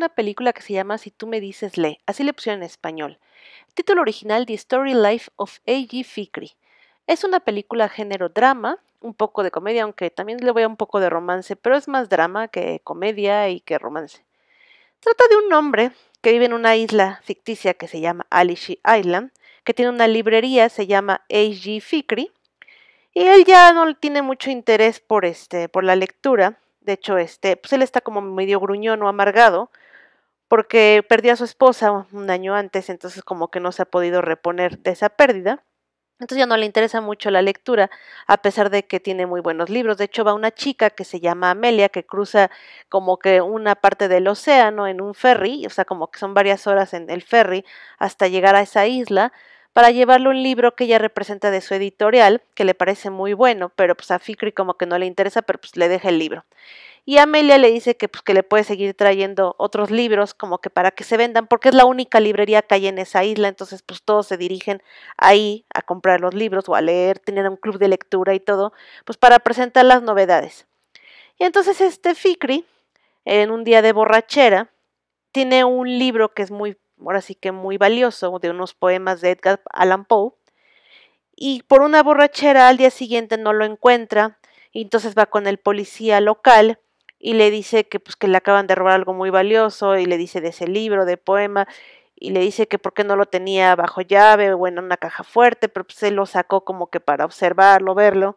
una película que se llama Si tú me dices le, así le pusieron en español. Título original The Story Life of A.G. Fikri. Es una película género drama, un poco de comedia, aunque también le voy a un poco de romance, pero es más drama que comedia y que romance. Trata de un hombre que vive en una isla ficticia que se llama Alishi Island, que tiene una librería, se llama A.G. Fikri, y él ya no tiene mucho interés por, este, por la lectura, de hecho, este, pues él está como medio gruñón o amargado, porque perdió a su esposa un año antes, entonces como que no se ha podido reponer de esa pérdida. Entonces ya no le interesa mucho la lectura, a pesar de que tiene muy buenos libros. De hecho, va una chica que se llama Amelia, que cruza como que una parte del océano en un ferry, o sea, como que son varias horas en el ferry hasta llegar a esa isla, para llevarle un libro que ella representa de su editorial, que le parece muy bueno, pero pues a Fikri como que no le interesa, pero pues le deja el libro. Y Amelia le dice que pues que le puede seguir trayendo otros libros como que para que se vendan, porque es la única librería que hay en esa isla, entonces pues todos se dirigen ahí a comprar los libros o a leer, tener un club de lectura y todo, pues para presentar las novedades. Y entonces este Fikri, en un día de borrachera, tiene un libro que es muy ahora sí que muy valioso, de unos poemas de Edgar Allan Poe. Y por una borrachera al día siguiente no lo encuentra, y entonces va con el policía local y le dice que pues que le acaban de robar algo muy valioso y le dice de ese libro de poema y le dice que por qué no lo tenía bajo llave o en una caja fuerte, pero se pues, lo sacó como que para observarlo, verlo.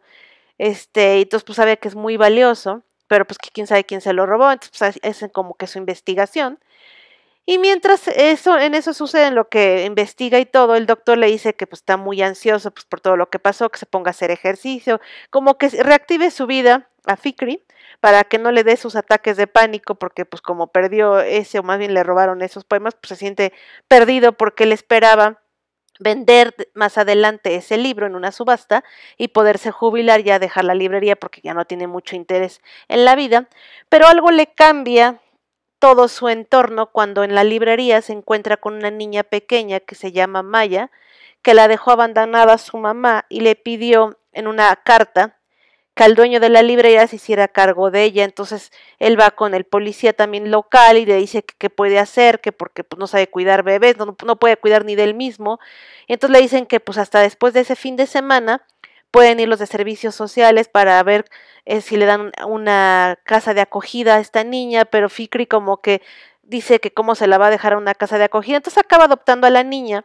Este, y entonces pues sabe que es muy valioso, pero pues que quién sabe quién se lo robó, entonces es pues, como que su investigación y mientras eso, en eso sucede, en lo que investiga y todo, el doctor le dice que pues, está muy ansioso pues, por todo lo que pasó, que se ponga a hacer ejercicio, como que reactive su vida a Fikri para que no le dé sus ataques de pánico, porque pues como perdió ese, o más bien le robaron esos poemas, pues se siente perdido porque él esperaba vender más adelante ese libro en una subasta y poderse jubilar ya dejar la librería porque ya no tiene mucho interés en la vida, pero algo le cambia todo su entorno cuando en la librería se encuentra con una niña pequeña que se llama Maya, que la dejó abandonada a su mamá y le pidió en una carta que al dueño de la librería se hiciera cargo de ella. Entonces él va con el policía también local y le dice que, puede hacer, que porque pues, no sabe cuidar bebés, no, puede cuidar ni del mismo. Y entonces le dicen que pues hasta después de ese fin de semana pueden ir los de servicios sociales para ver eh, si le dan una casa de acogida a esta niña, pero Fikri como que dice que cómo se la va a dejar a una casa de acogida, entonces acaba adoptando a la niña.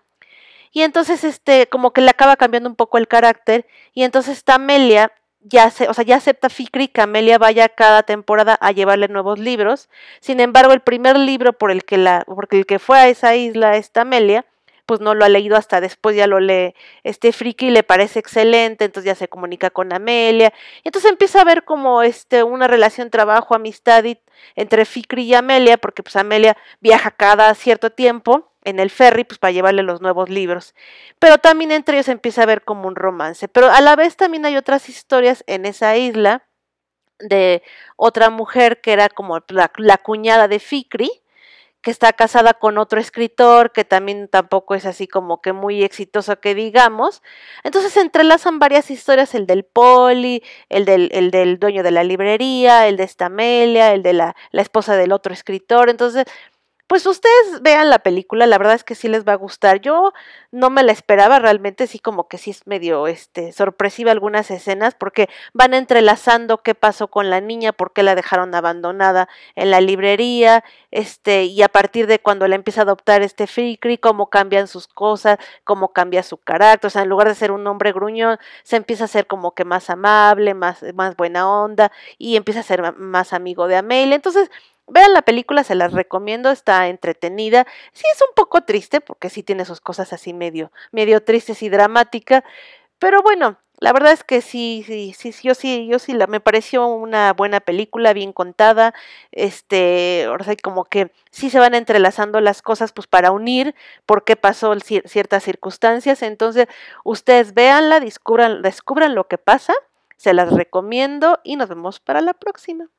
Y entonces este como que le acaba cambiando un poco el carácter y entonces Tamelia, ya se, o sea, ya acepta Fikri que Amelia vaya cada temporada a llevarle nuevos libros. Sin embargo, el primer libro por el que la porque el que fue a esa isla es Tamelia, pues no lo ha leído hasta después, ya lo lee este friki y le parece excelente, entonces ya se comunica con Amelia. Y entonces empieza a ver como este, una relación trabajo, amistad entre Fikri y Amelia, porque pues Amelia viaja cada cierto tiempo en el ferry pues para llevarle los nuevos libros. Pero también entre ellos empieza a ver como un romance. Pero a la vez también hay otras historias en esa isla de otra mujer que era como la, la cuñada de Fikri, que está casada con otro escritor, que también tampoco es así como que muy exitoso que digamos. Entonces se entrelazan varias historias, el del poli, el del, el del dueño de la librería, el de esta Amelia, el de la, la esposa del otro escritor. Entonces pues ustedes vean la película, la verdad es que sí les va a gustar. Yo no me la esperaba realmente, sí como que sí es medio este sorpresiva algunas escenas porque van entrelazando qué pasó con la niña, por qué la dejaron abandonada en la librería, este y a partir de cuando la empieza a adoptar este Fikri, cómo cambian sus cosas, cómo cambia su carácter, o sea, en lugar de ser un hombre gruñón, se empieza a ser como que más amable, más más buena onda y empieza a ser más amigo de Amelia. Entonces, Vean la película, se las recomiendo, está entretenida. Sí es un poco triste, porque sí tiene sus cosas así medio, medio tristes y dramática. Pero bueno, la verdad es que sí, sí, sí, yo sí, yo sí la, me pareció una buena película, bien contada, este, o sea, como que sí se van entrelazando las cosas pues para unir por qué pasó ciertas circunstancias, entonces ustedes véanla, descubran, descubran lo que pasa, se las recomiendo y nos vemos para la próxima.